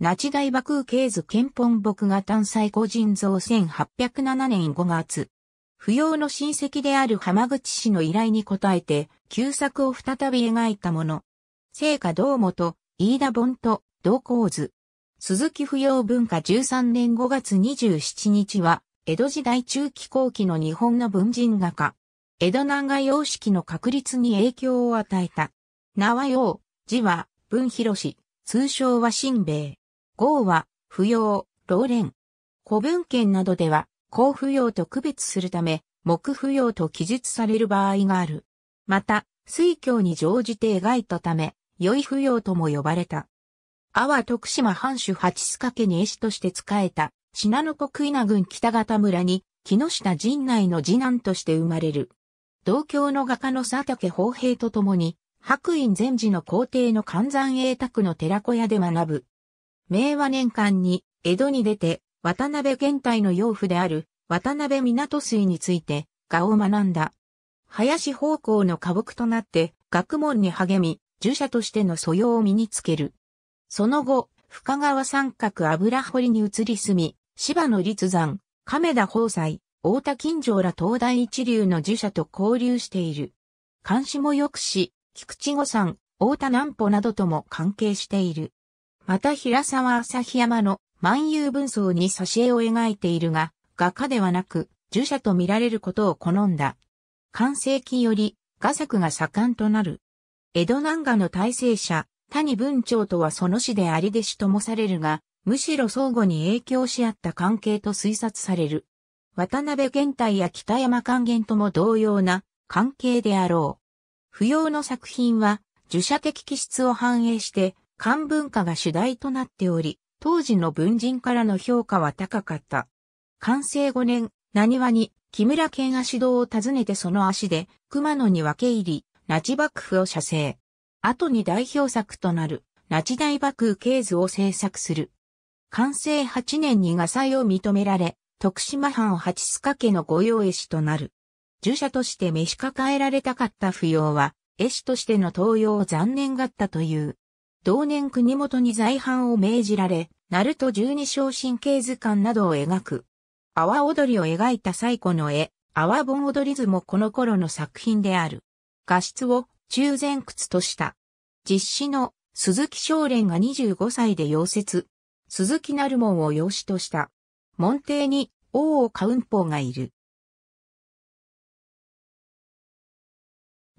那智大爆空経図憲本僕が単細個人像1807年5月。不要の親戚である浜口氏の依頼に応えて、旧作を再び描いたもの。聖火道元、飯田本と道光図。鈴木不要文化13年5月27日は、江戸時代中期後期の日本の文人画家。江戸南画様式の確立に影響を与えた。名は陽、字は文広氏、通称は新兵衛。号は、不要、老練。古文献などでは、公不要と区別するため、目不要と記述される場合がある。また、水教に乗じて描いたため、良い不要とも呼ばれた。阿波徳島藩主八須掛に絵師として仕えた、信濃国稲郡北方村に、木下陣内の次男として生まれる。同郷の画家の佐竹宝平と共に、白隠禅寺の皇帝の観山栄卓の寺子屋で学ぶ。明和年間に江戸に出て渡辺玄体の養父である渡辺港水について画を学んだ。林方向の花木となって学問に励み、儒者としての素養を身につける。その後、深川三角油堀に移り住み、芝野立山、亀田宝斎、大田金城ら東大一流の儒者と交流している。監視もよくし、菊池五山、大田南保などとも関係している。また平沢日山の万有文章に挿絵を描いているが、画家ではなく、儒者と見られることを好んだ。完成期より、画作が盛んとなる。江戸南画の大成者、谷文長とはその死であり弟子ともされるが、むしろ相互に影響し合った関係と推察される。渡辺玄太や北山還元とも同様な関係であろう。不要の作品は、儒者的気質を反映して、漢文化が主題となっており、当時の文人からの評価は高かった。完成5年、何話に木村健足道を訪ねてその足で熊野に分け入り、那智幕府を写生。後に代表作となる、那智大幕府経図を制作する。完成8年に画祭を認められ、徳島藩八須賀家の御用絵師となる。儒者として召し抱えられたかった不要は、絵師としての登用を残念がったという。同年国元に在阪を命じられ、ナルト十二章神経図鑑などを描く。阿波踊りを描いた最古の絵、阿波盆踊り図もこの頃の作品である。画質を中前屈とした。実施の鈴木少蓮が25歳で溶接。鈴木なるもんを養子とした。門弟に王をカウンポがいる。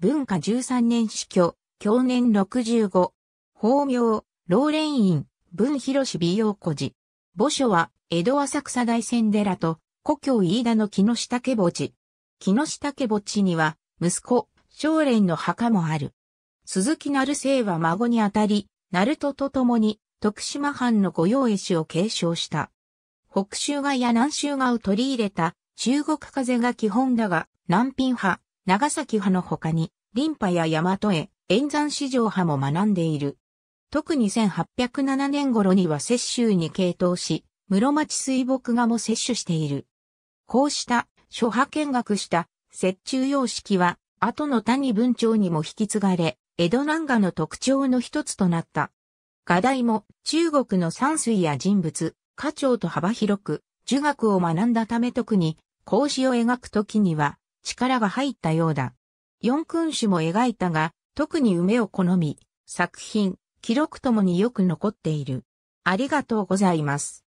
文化13年死去、享年65。法名、老蓮院、文広氏美容古寺。墓所は、江戸浅草大仙寺と、故郷飯田の木下家墓地。木下家墓地には、息子、少蓮の墓もある。鈴木成生は孫にあたり、鳴門と共に、徳島藩の御用絵師を継承した。北州画や南州画を取り入れた、中国風が基本だが、南品派、長崎派の他に、林派や大和絵、円山市場派も学んでいる。特に1807年頃には摂州に傾倒し、室町水墨画も摂取している。こうした諸派見学した摂中様式は、後の谷文鳥にも引き継がれ、江戸南画の特徴の一つとなった。画題も中国の山水や人物、家長と幅広く、儒学を学んだため特に、孔子を描くときには、力が入ったようだ。四君子も描いたが、特に梅を好み、作品、記録ともによく残っている。ありがとうございます。